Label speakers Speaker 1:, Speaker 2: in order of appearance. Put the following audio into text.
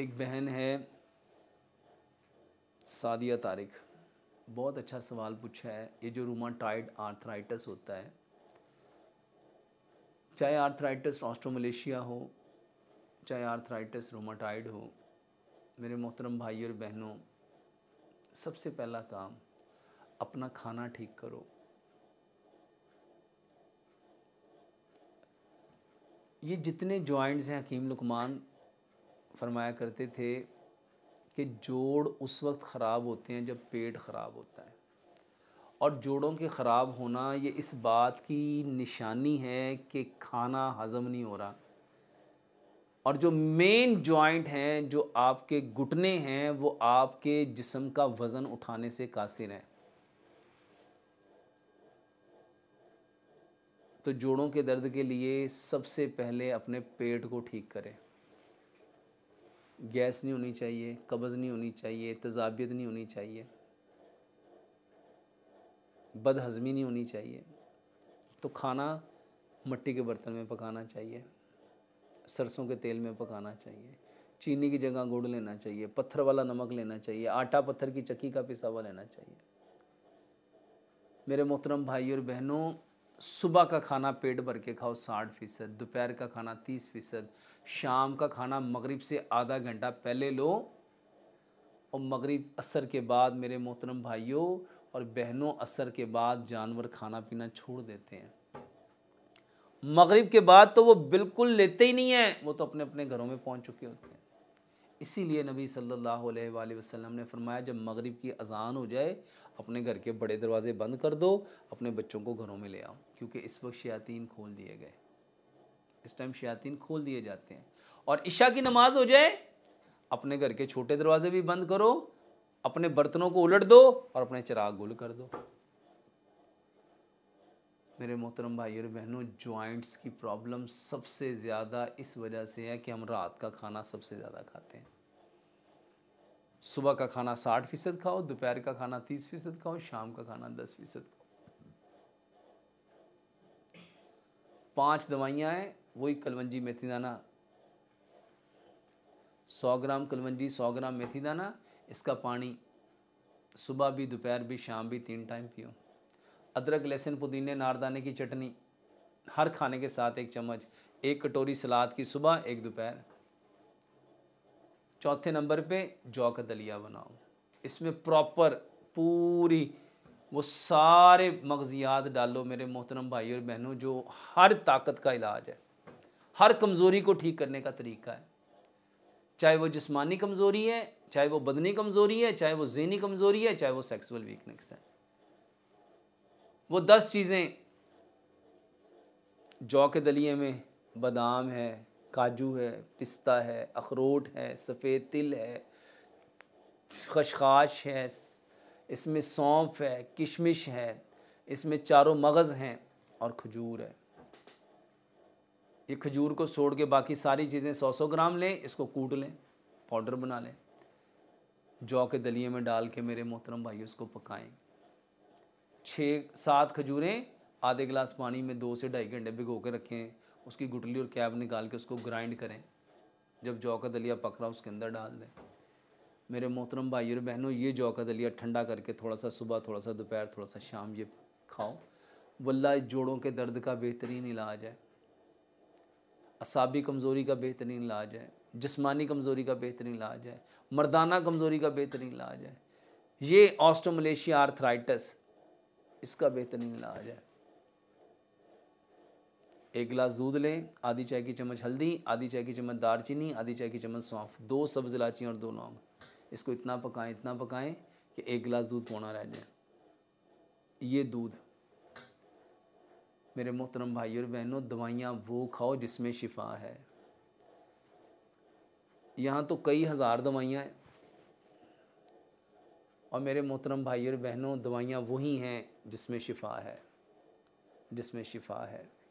Speaker 1: एक बहन है सादिया तारिक बहुत अच्छा सवाल पूछा है ये जो रूमाटाइड आर्थराइटस होता है चाहे आर्थराइटस ऑस्ट्रोमलेशिया हो चाहे आर्थराइटस रोमाटाइड हो मेरे मोहतरम भाई और बहनों सबसे पहला काम अपना खाना ठीक करो ये जितने जॉइंट्स हैं हकीम लुकमान फरमाया करते थे कि जोड़ उस वक्त ख़राब होते हैं जब पेट ख़राब होता है और जोड़ों के ख़राब होना ये इस बात की निशानी है कि खाना हज़म नहीं हो रहा और जो मेन जॉइंट हैं जो आपके घुटने हैं वो आपके जिसम का वज़न उठाने से कासिर हैं तो जोड़ों के दर्द के लिए सबसे पहले अपने पेट को ठीक करें गैस नहीं होनी चाहिए कब्ज़ नहीं होनी चाहिए तजाबियत नहीं होनी चाहिए बदहज़मी नहीं होनी चाहिए तो खाना मट्टी के बर्तन में पकाना चाहिए सरसों के तेल में पकाना चाहिए चीनी की जगह गुड़ लेना चाहिए पत्थर वाला नमक लेना चाहिए आटा पत्थर की चक्की का पिसा हुआ लेना चाहिए मेरे मोहतरम भाई और बहनों सुबह का खाना पेट भर के खाओ साठ फीसद दोपहर का खाना तीस फीसद शाम का खाना मगरिब से आधा घंटा पहले लो और मगरिब असर के बाद मेरे मोहतरम भाइयों और बहनों असर के बाद जानवर खाना पीना छोड़ देते हैं मगरिब के बाद तो वो बिल्कुल लेते ही नहीं हैं वो तो अपने अपने घरों में पहुंच चुके होते हैं इसीलिए नबी सल्लल्लाहु अलैहि वसल्लम ने फरमाया जब मगरिब की अजान हो जाए अपने घर के बड़े दरवाज़े बंद कर दो अपने बच्चों को घरों में ले आओ क्योंकि इस वक्त शयातीन खोल दिए गए इस टाइम शयातीन खोल दिए जाते हैं और इशा की नमाज हो जाए अपने घर के छोटे दरवाजे भी बंद करो अपने बर्तनों को उलट दो और अपने चिराग गुल कर दो मेरे मोहतरम भाई और बहनों जॉइंट्स की प्रॉब्लम सबसे ज़्यादा इस वजह से है कि हम रात का खाना सबसे ज़्यादा खाते हैं सुबह का खाना साठ फीसद खाओ दोपहर का खाना तीस फीसद खाओ शाम का खाना दस फीसद खाओ पांच दवाइयाँ हैं वही कलवंजी मेथी दाना सौ ग्राम कलवंजी सौ ग्राम मेथी दाना इसका पानी सुबह भी दोपहर भी शाम भी तीन टाइम पियो अदरक लहसुन पुदीने नारदाने की चटनी हर खाने के साथ एक चम्मच एक कटोरी सलाद की सुबह एक दोपहर चौथे नंबर पे जौ का दलिया बनाओ इसमें प्रॉपर पूरी वो सारे मगजियात डालो मेरे मोहतरम भाई और बहनों जो हर ताकत का इलाज है हर कमज़ोरी को ठीक करने का तरीका है चाहे वो जिस्मानी कमज़ोरी है चाहे वो बदनी कमज़ोरी है चाहे वो जहनी कमज़ोरी है चाहे वो सेक्सुअल वीकनेस है वो दस चीज़ें जौ के दलिए में बादाम है काजू है पिस्ता है अखरोट है सफ़ेद तिल है खशखाश है इसमें सौंफ है किशमिश है इसमें चारों मगज़ हैं और खजूर है ये खजूर को छोड़ के बाकी सारी चीज़ें सौ सौ ग्राम लें इसको कूट लें पाउडर बना लें जौ के दलिए में डाल के मेरे मोहतरम भाई उसको पकाएं छः सात खजूरें आधे गिलास पानी में दो से ढाई घंटे भिगो के रखें उसकी गुटली और कैब निकाल के उसको ग्राइंड करें जब जौ का दलिया पक रहा उसके अंदर डाल दें मेरे मोहतरम भाई और बहनों ये जौ का दलिया ठंडा करके थोड़ा सा सुबह थोड़ा सा दोपहर थोड़ा सा शाम ये खाओ वल्ला जोड़ों के दर्द का बेहतरीन इलाज है असाबी कमज़ोरी का बेहतरीन इलाज है जिसमानी कमज़ोरी का बेहतरीन इलाज है मर्दाना कमज़ोरी का बेहतरीन इलाज है ये ऑस्टोमलेशिया आर्थराइटस इसका बेहतरीन इलाज है एक गिलास दूध लें आधी चाय की चम्मच हल्दी आधी चाय की चम्मच दालचीनी आधी चाय की चम्मच सौंफ दो सब्ज़ इलायची और दो लौंग इसको इतना पकाएं इतना पकाएं कि एक गिलास दूध पौना रह जाए ये दूध मेरे मोहतरम भाई और बहनों दवाइयाँ वो खाओ जिसमें शिफा है यहाँ तो कई हज़ार दवाइयाँ हैं और मेरे मोहतरम भाई और बहनों दवाइयाँ वही हैं जिसमें शिफा है जिसमें शिफा है